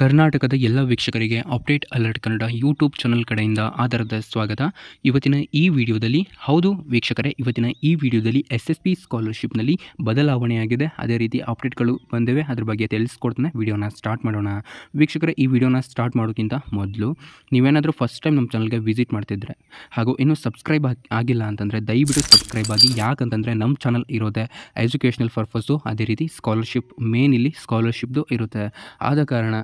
ಕರ್ನಾಟಕದ ಎಲ್ಲ ವೀಕ್ಷಕರಿಗೆ update alert Kannada YouTube channel ಕಡೆಯಿಂದ ಆಧಾರದ ಸ್ವಾಗತ ಇವತ್ತಿನ ಈ ವಿಡಿಯೋದಲ್ಲಿ ಹೌದು ವೀಕ್ಷಕರೇ ಇವತ್ತಿನ ಈ ವಿಡಿಯೋದಲ್ಲಿ ಎಸ್ ಎಸ್ ಪಿ ಸ್ಕಾಲರ್ಶಿಪ್ನಲ್ಲಿ ಬದಲಾವಣೆಯಾಗಿದೆ ಅದೇ ರೀತಿ ಅಪ್ಡೇಟ್ಗಳು ಬಂದಿವೆ ಅದ್ರ ಬಗ್ಗೆ ತಿಳಿಸ್ಕೊಡ್ತಾನೆ ವಿಡಿಯೋನ ಸ್ಟಾರ್ಟ್ ಮಾಡೋಣ ವೀಕ್ಷಕರೇ ಈ ವಿಡಿಯೋನ ಸ್ಟಾರ್ಟ್ ಮಾಡೋಕ್ಕಿಂತ ಮೊದಲು ನೀವೇನಾದರೂ ಫಸ್ಟ್ ಟೈಮ್ ನಮ್ಮ ಚಾನಲ್ಗೆ ವಿಸಿಟ್ ಮಾಡ್ತಿದ್ರೆ ಹಾಗೂ ಇನ್ನೂ ಸಬ್ಸ್ಕ್ರೈಬ್ ಆಗಿಲ್ಲ ಅಂತಂದರೆ ದಯವಿಟ್ಟು ಸಬ್ಸ್ಕ್ರೈಬ್ ಆಗಿ ಯಾಕಂತಂದರೆ ನಮ್ಮ ಚಾನಲ್ ಇರೋದೆ ಎಜುಕೇಷನಲ್ ಪರ್ಪಸ್ಸು ಅದೇ ರೀತಿ ಸ್ಕಾಲರ್ಶಿಪ್ ಮೇನ್ ಇಲ್ಲಿ ಸ್ಕಾಲರ್ಶಿಪ್ದು ಇರುತ್ತೆ ಆದ ಕಾರಣ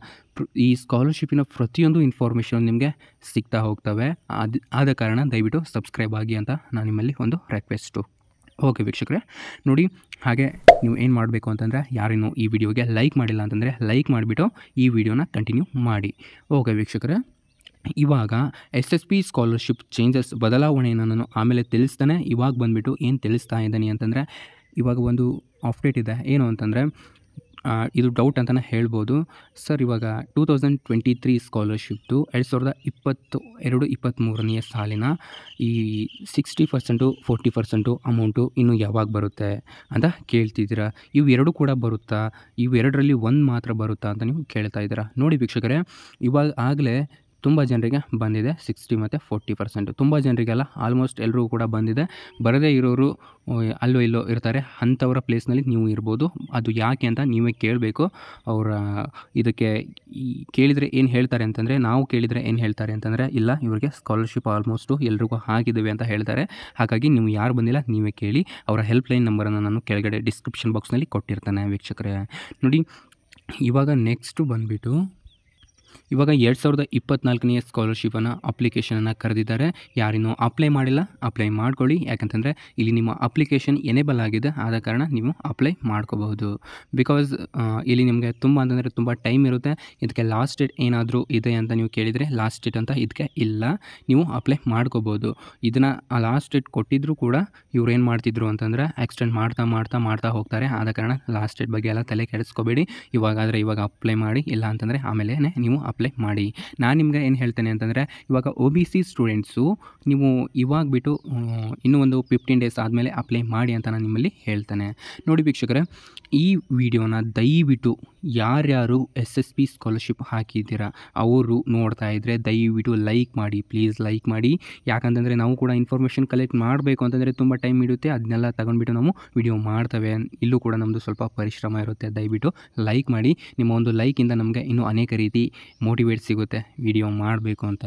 ಈ ಸ್ಕಾಲರ್ಶಿಪ್ಪಿನ ಪ್ರತಿಯೊಂದು ಇನ್ಫಾರ್ಮೇಷನ್ ನಿಮಗೆ ಸಿಗ್ತಾ ಹೋಗ್ತವೆ ಅದು ಆದ ಕಾರಣ ದಯವಿಟ್ಟು ಸಬ್ಸ್ಕ್ರೈಬ್ ಆಗಿ ಅಂತ ನಾನು ನಿಮ್ಮಲ್ಲಿ ಒಂದು ರೆಕ್ವೆಸ್ಟು ಓಕೆ ವೀಕ್ಷಕರೇ ನೋಡಿ ಹಾಗೆ ನೀವು ಏನು ಮಾಡಬೇಕು ಅಂತಂದರೆ ಯಾರೇನು ಈ ವಿಡಿಯೋಗೆ ಲೈಕ್ ಮಾಡಿಲ್ಲ ಅಂತಂದರೆ ಲೈಕ್ ಮಾಡಿಬಿಟ್ಟು ಈ ವಿಡಿಯೋನ ಕಂಟಿನ್ಯೂ ಮಾಡಿ ಓಕೆ ವೀಕ್ಷಕರೇ ಇವಾಗ S S P scholarship changes ಬದಲಾವಣೆಯನ್ನು ನಾನು ಆಮೇಲೆ ತಿಳಿಸ್ತಾನೆ ಇವಾಗ ಬಂದುಬಿಟ್ಟು ಏನು ತಿಳಿಸ್ತಾ ಇದ್ದೀನಿ ಅಂತಂದರೆ ಇವಾಗ ಒಂದು ಅಪ್ಡೇಟ್ ಇದೆ ಏನು ಅಂತಂದರೆ ಇದು ಡೌಟ್ ಅಂತಲೇ ಹೇಳ್ಬೋದು ಸರ್ ಇವಾಗ ಟೂ ತೌಸಂಡ್ ಟ್ವೆಂಟಿ ತ್ರೀ ಸ್ಕಾಲರ್ಶಿಪ್ದು ಎರಡು ಸಾವಿರದ ಇಪ್ಪತ್ತು ಎರಡು ಇಪ್ಪತ್ತ್ಮೂರನೆಯ ಸಾಲಿನ ಈ sixty percent forty percent amount ಇನ್ನು ಯಾವಾಗ ಬರುತ್ತೆ ಅಂತ ಕೇಳ್ತಿದ್ದೀರಾ ಇವು ಎರಡು ಕೂಡ ಬರುತ್ತಾ ಇವೆರಡರಲ್ಲಿ ಒಂದು ಮಾತ್ರ ಬರುತ್ತಾ ಅಂತ ನೀವು ಕೇಳ್ತಾ ಇದ್ದೀರಾ ನೋಡಿ ವೀಕ್ಷಕರೇ ಇವಾಗ ಆಗಲೇ ತುಂಬ ಜನರಿಗೆ ಬಂದಿದೆ ಸಿಕ್ಸ್ಟಿ ಮತ್ತು ಫೋರ್ಟಿ ಪರ್ಸೆಂಟ್ ತುಂಬ ಜನರಿಗೆಲ್ಲ ಆಲ್ಮೋಸ್ಟ್ ಎಲ್ಲರೂ ಕೂಡ ಬಂದಿದೆ ಬರದೇ ಇರೋರು ಅಲ್ಲೋ ಇಲ್ಲೋ ಇರ್ತಾರೆ ಅಂಥವರ ಪ್ಲೇಸ್ನಲ್ಲಿ ನೀವು ಇರ್ಬೋದು ಅದು ಯಾಕೆ ಅಂತ ನೀವೇ ಕೇಳಬೇಕು ಅವರ ಇದಕ್ಕೆ ಕೇಳಿದರೆ ಏನು ಹೇಳ್ತಾರೆ ಅಂತಂದರೆ ನಾವು ಕೇಳಿದರೆ ಏನು ಹೇಳ್ತಾರೆ ಅಂತಂದರೆ ಇಲ್ಲ ಇವರಿಗೆ ಸ್ಕಾಲರ್ಶಿಪ್ ಆಲ್ಮೋಸ್ಟು ಎಲ್ರಿಗೂ ಆಗಿದ್ದೇವೆ ಅಂತ ಹೇಳ್ತಾರೆ ಹಾಗಾಗಿ ನೀವು ಯಾರು ಬಂದಿಲ್ಲ ನೀವೇ ಕೇಳಿ ಅವರ ಹೆಲ್ಪ್ಲೈನ್ ನಂಬರನ್ನು ನಾನು ಕೆಳಗಡೆ ಡಿಸ್ಕ್ರಿಪ್ಷನ್ ಬಾಕ್ಸ್ನಲ್ಲಿ ಕೊಟ್ಟಿರ್ತಾನೆ ವೀಕ್ಷಕರೇ ನೋಡಿ ಇವಾಗ ನೆಕ್ಸ್ಟು ಬಂದುಬಿಟ್ಟು ಇವಾಗ ಎರಡು ಸಾವಿರದ ಇಪ್ಪತ್ನಾಲ್ಕನೆಯ ಸ್ಕಾಲರ್ಶಿಪನ್ನು ಅಪ್ಲಿಕೇಶನನ್ನು ಕರೆದಿದ್ದಾರೆ ಯಾರಿನ್ನೂ ಅಪ್ಲೈ ಮಾಡಿಲ್ಲ ಅಪ್ಲೈ ಮಾಡ್ಕೊಳ್ಳಿ ಯಾಕಂತಂದರೆ ಇಲ್ಲಿ ನಿಮ್ಮ ಅಪ್ಲಿಕೇಶನ್ ಎನೇಬಲ್ ಆಗಿದೆ ಆದ ಕಾರಣ ನೀವು ಅಪ್ಲೈ ಮಾಡ್ಕೋಬಹುದು ಬಿಕಾಸ್ ಇಲ್ಲಿ ನಿಮಗೆ ತುಂಬ ಅಂತಂದರೆ ತುಂಬ ಟೈಮ್ ಇರುತ್ತೆ ಇದಕ್ಕೆ ಲಾಸ್ಟ್ ಡೇಟ್ ಏನಾದರೂ ಇದೆ ಅಂತ ನೀವು ಕೇಳಿದರೆ ಲಾಸ್ಟ್ ಡೇಟ್ ಅಂತ ಇದಕ್ಕೆ ಇಲ್ಲ ನೀವು ಅಪ್ಲೈ ಮಾಡ್ಕೋಬೋದು ಇದನ್ನು ಲಾಸ್ಟ್ ಡೇಟ್ ಕೊಟ್ಟಿದ್ದರೂ ಕೂಡ ಇವ್ರು ಏನು ಮಾಡ್ತಿದ್ರು ಅಂತಂದರೆ ಎಕ್ಸ್ಟೆಂಡ್ ಮಾಡ್ತಾ ಮಾಡ್ತಾ ಮಾಡ್ತಾ ಹೋಗ್ತಾರೆ ಆದ ಕಾರಣ ಲಾಸ್ಟ್ ಡೇಟ್ ಬಗ್ಗೆ ಎಲ್ಲ ತಲೆ ಕೆಡಿಸ್ಕೋಬೇಡಿ ಇವಾಗಾದರೆ ಇವಾಗ ಅಪ್ಲೈ ಮಾಡಿ ಇಲ್ಲ ಅಂತಂದರೆ ಆಮೇಲೆ ನೀವು ಅಪ್ಲೈ ಮಾಡಿ ನಾನು ನಿಮ್ಗೆ ಏನು ಹೇಳ್ತೇನೆ ಅಂತಂದರೆ ಇವಾಗ ಒ ಬಿ ಸಿ ಸ್ಟೂಡೆಂಟ್ಸು ನೀವು ಇವಾಗ ಬಿಟ್ಟು ಇನ್ನೂ ಒಂದು ಫಿಫ್ಟೀನ್ ಡೇಸ್ ಆದಮೇಲೆ ಅಪ್ಲೈ ಮಾಡಿ ಅಂತ ನಾನು ನಿಮ್ಮಲ್ಲಿ ಹೇಳ್ತೇನೆ ನೋಡಿ ವೀಕ್ಷಕರೇ ಈ ವಿಡಿಯೋನ ದಯವಿಟ್ಟು ಯಾರ್ಯಾರು ಎಸ್ ಎಸ್ ಪಿ ಸ್ಕಾಲರ್ಶಿಪ್ ಹಾಕಿದ್ದೀರಾ ಅವರು ನೋಡ್ತಾ ಇದ್ದರೆ ದಯವಿಟ್ಟು ಲೈಕ್ ಮಾಡಿ ಪ್ಲೀಸ್ ಲೈಕ್ ಮಾಡಿ ಯಾಕಂತಂದರೆ ನಾವು ಕೂಡ ಇನ್ಫಾರ್ಮೇಷನ್ ಕಲೆಕ್ಟ್ ಮಾಡಬೇಕು ಅಂತಂದರೆ ತುಂಬ ಟೈಮ್ ಹಿಡಿಯುತ್ತೆ ಅದನ್ನೆಲ್ಲ ತಗೊಂಡ್ಬಿಟ್ಟು ನಾವು ವಿಡಿಯೋ ಮಾಡ್ತೇವೆ ಇಲ್ಲೂ ಕೂಡ ನಮ್ಮದು ಸ್ವಲ್ಪ ಪರಿಶ್ರಮ ಇರುತ್ತೆ ದಯವಿಟ್ಟು ಲೈಕ್ ಮಾಡಿ ನಿಮ್ಮ ಒಂದು ಲೈಕಿಂದ ನಮಗೆ ಇನ್ನೂ ಅನೇಕ ರೀತಿ ಮೋಟಿವೇಟ್ ಸಿಗುತ್ತೆ ವಿಡಿಯೋ ಮಾಡಬೇಕು ಅಂತ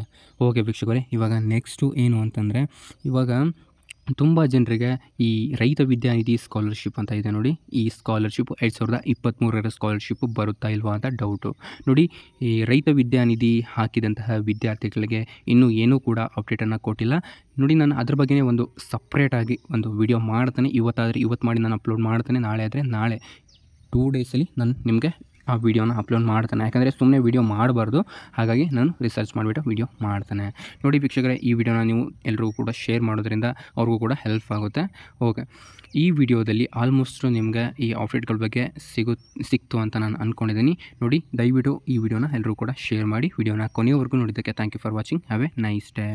ಓಕೆ ವೀಕ್ಷಕರೇ ಇವಾಗ ನೆಕ್ಸ್ಟು ಏನು ಅಂತಂದರೆ ಇವಾಗ ತುಂಬ ಜನರಿಗೆ ಈ ರೈತ ವಿದ್ಯಾನಿಧಿ ಸ್ಕಾಲರ್ಶಿಪ್ ಅಂತ ಇದೆ ನೋಡಿ ಈ ಸ್ಕಾಲರ್ಶಿಪ್ ಎರಡು ಸಾವಿರದ ಇಪ್ಪತ್ತ್ಮೂರರ ಸ್ಕಾಲರ್ಶಿಪ್ ಬರುತ್ತಾ ಇಲ್ವಾ ಅಂತ ಡೌಟು ನೋಡಿ ಈ ರೈತ ವಿದ್ಯಾನಿಧಿ ಹಾಕಿದಂತಹ ವಿದ್ಯಾರ್ಥಿಗಳಿಗೆ ಇನ್ನೂ ಏನೂ ಕೂಡ ಅಪ್ಡೇಟನ್ನು ಕೊಟ್ಟಿಲ್ಲ ನೋಡಿ ನಾನು ಅದ್ರ ಬಗ್ಗೆ ಒಂದು ಸಪ್ರೇಟಾಗಿ ಒಂದು ವಿಡಿಯೋ ಮಾಡ್ತಾನೆ ಇವತ್ತಾದರೆ ಇವತ್ತು ಮಾಡಿ ನಾನು ಅಪ್ಲೋಡ್ ಮಾಡ್ತಾನೆ ನಾಳೆ ಆದರೆ ನಾಳೆ ಟೂ ಡೇಸಲ್ಲಿ ನಾನು ನಿಮಗೆ ಆ ವಿಡಿಯೋನ ಅಪ್ಲೋಡ್ ಮಾಡ್ತಾನೆ ಯಾಕಂದರೆ ಸುಮ್ಮನೆ ವೀಡಿಯೋ ಮಾಡಬಾರ್ದು ಹಾಗಾಗಿ ನಾನು ರಿಸರ್ಚ್ ಮಾಡಿಬಿಟ್ಟು ವೀಡಿಯೋ ಮಾಡ್ತಾನೆ ನೋಡಿ ವೀಕ್ಷಕರೇ ಈ ವಿಡಿಯೋನ ನೀವು ಎಲ್ಲರಿಗೂ ಕೂಡ ಶೇರ್ ಮಾಡೋದ್ರಿಂದ ಅವ್ರಿಗೂ ಕೂಡ ಹೆಲ್ಪ್ ಆಗುತ್ತೆ ಓಕೆ ಈ ವಿಡಿಯೋದಲ್ಲಿ ಆಲ್ಮೋಸ್ಟು ನಿಮಗೆ ಈ ಆಫ್ಲೇಟ್ಗಳ ಬಗ್ಗೆ ಸಿಗು ಸಿಕ್ತು ಅಂತ ನಾನು ಅಂದ್ಕೊಂಡಿದ್ದೀನಿ ನೋಡಿ ದಯವಿಟ್ಟು ಈ ವಿಡಿಯೋನ ಎಲ್ಲರೂ ಕೂಡ ಶೇರ್ ಮಾಡಿ ವಿಡಿಯೋನ ಕೊನೆಯವರೆಗೂ ನೋಡಿದ್ದಕ್ಕೆ thank you for watching have a nice day